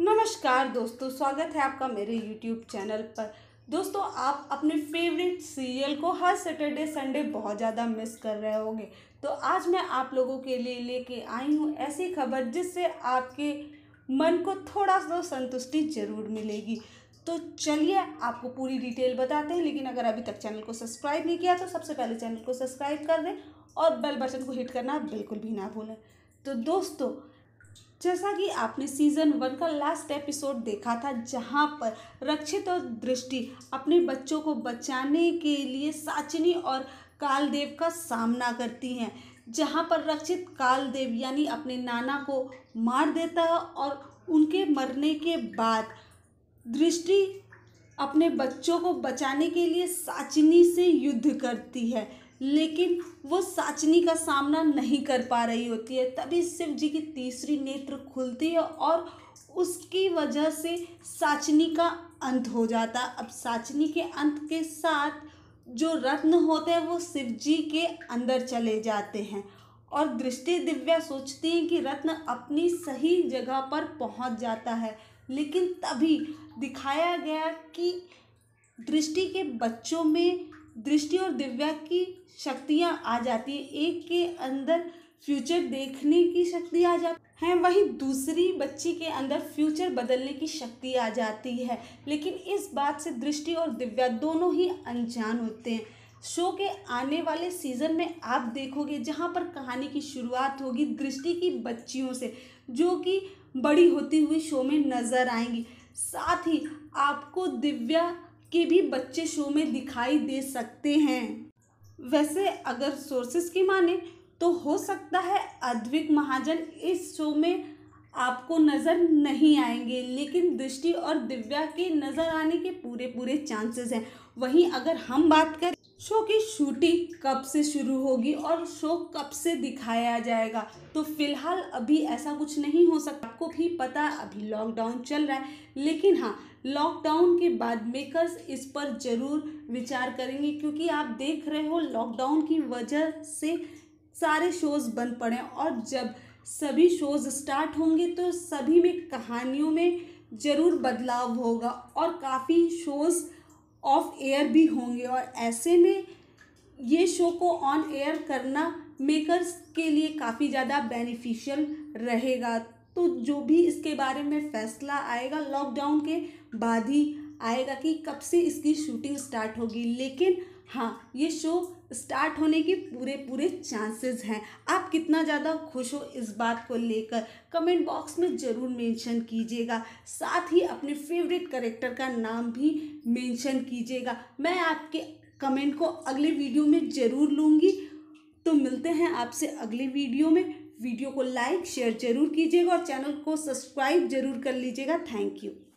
नमस्कार दोस्तों स्वागत है आपका मेरे यूट्यूब चैनल पर दोस्तों आप अपने फेवरेट सीरियल को हर सैटरडे संडे बहुत ज़्यादा मिस कर रहे होंगे तो आज मैं आप लोगों के लिए लेके आई हूँ ऐसी खबर जिससे आपके मन को थोड़ा सा संतुष्टि ज़रूर मिलेगी तो चलिए आपको पूरी डिटेल बताते हैं लेकिन अगर अभी तक चैनल को सब्सक्राइब नहीं किया तो सबसे पहले चैनल को सब्सक्राइब कर दें और बेल बटन को हिट करना बिल्कुल भी ना भूलें तो दोस्तों जैसा कि आपने सीज़न वन का लास्ट एपिसोड देखा था जहाँ पर रक्षित और दृष्टि अपने बच्चों को बचाने के लिए साचिनी और कालदेव का सामना करती हैं जहाँ पर रक्षित कालदेव यानी अपने नाना को मार देता है और उनके मरने के बाद दृष्टि अपने बच्चों को बचाने के लिए साचिनी से युद्ध करती है लेकिन वो साचनी का सामना नहीं कर पा रही होती है तभी शिव जी की तीसरी नेत्र खुलती है और उसकी वजह से साचनी का अंत हो जाता अब साचनी के अंत के साथ जो रत्न होते हैं वो शिव जी के अंदर चले जाते हैं और दृष्टि दिव्या सोचती हैं कि रत्न अपनी सही जगह पर पहुंच जाता है लेकिन तभी दिखाया गया कि दृष्टि के बच्चों में दृष्टि और दिव्या की शक्तियाँ आ जाती है एक के अंदर फ्यूचर देखने की शक्ति आ जाती है वहीं दूसरी बच्ची के अंदर फ्यूचर बदलने की शक्ति आ जाती है लेकिन इस बात से दृष्टि और दिव्या दोनों ही अनजान होते हैं शो के आने वाले सीज़न में आप देखोगे जहाँ पर कहानी की शुरुआत होगी दृष्टि की बच्चियों से जो कि बड़ी होती हुई शो में नज़र आएंगी साथ ही आपको दिव्या के भी बच्चे शो में दिखाई दे सकते हैं वैसे अगर सोर्सेस की माने तो हो सकता है अद्विक महाजन इस शो में आपको नज़र नहीं आएंगे लेकिन दृष्टि और दिव्या के नज़र आने के पूरे पूरे चांसेस हैं वहीं अगर हम बात करें शो की शूटिंग कब से शुरू होगी और शो कब से दिखाया जाएगा तो फिलहाल अभी ऐसा कुछ नहीं हो सकता आपको भी पता अभी लॉकडाउन चल रहा है लेकिन हाँ लॉकडाउन के बाद मेकर्स इस पर ज़रूर विचार करेंगे क्योंकि आप देख रहे हो लॉकडाउन की वजह से सारे शोज़ बंद पड़े और जब सभी शोज़ स्टार्ट होंगे तो सभी में कहानियों में ज़रूर बदलाव होगा और काफ़ी शोज़ ऑफ एयर भी होंगे और ऐसे में ये शो को ऑन एयर करना मेकर्स के लिए काफ़ी ज़्यादा बेनिफिशियल रहेगा तो जो भी इसके बारे में फैसला आएगा लॉकडाउन के बाद ही आएगा कि कब से इसकी शूटिंग स्टार्ट होगी लेकिन हाँ ये शो स्टार्ट होने के पूरे पूरे चांसेस हैं आप कितना ज़्यादा खुश हो इस बात को लेकर कमेंट बॉक्स में ज़रूर मेंशन कीजिएगा साथ ही अपने फेवरेट करेक्टर का नाम भी मेंशन कीजिएगा मैं आपके कमेंट को अगले वीडियो में ज़रूर लूँगी तो मिलते हैं आपसे अगले वीडियो में वीडियो को लाइक शेयर जरूर कीजिएगा और चैनल को सब्सक्राइब जरूर कर लीजिएगा थैंक यू